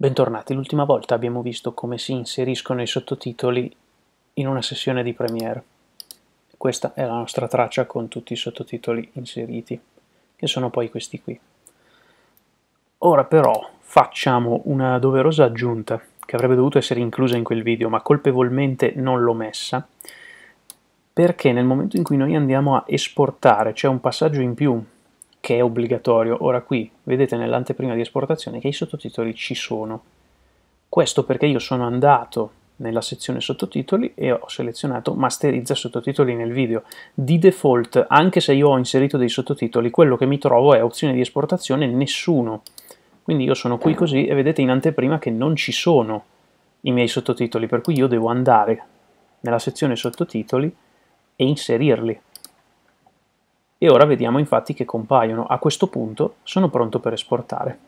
Bentornati, l'ultima volta abbiamo visto come si inseriscono i sottotitoli in una sessione di Premiere. Questa è la nostra traccia con tutti i sottotitoli inseriti, che sono poi questi qui. Ora però facciamo una doverosa aggiunta, che avrebbe dovuto essere inclusa in quel video, ma colpevolmente non l'ho messa, perché nel momento in cui noi andiamo a esportare c'è un passaggio in più che è obbligatorio. Ora qui vedete nell'anteprima di esportazione che i sottotitoli ci sono. Questo perché io sono andato nella sezione sottotitoli e ho selezionato masterizza sottotitoli nel video. Di default, anche se io ho inserito dei sottotitoli, quello che mi trovo è opzione di esportazione nessuno. Quindi io sono qui così e vedete in anteprima che non ci sono i miei sottotitoli, per cui io devo andare nella sezione sottotitoli e inserirli e ora vediamo infatti che compaiono. A questo punto sono pronto per esportare.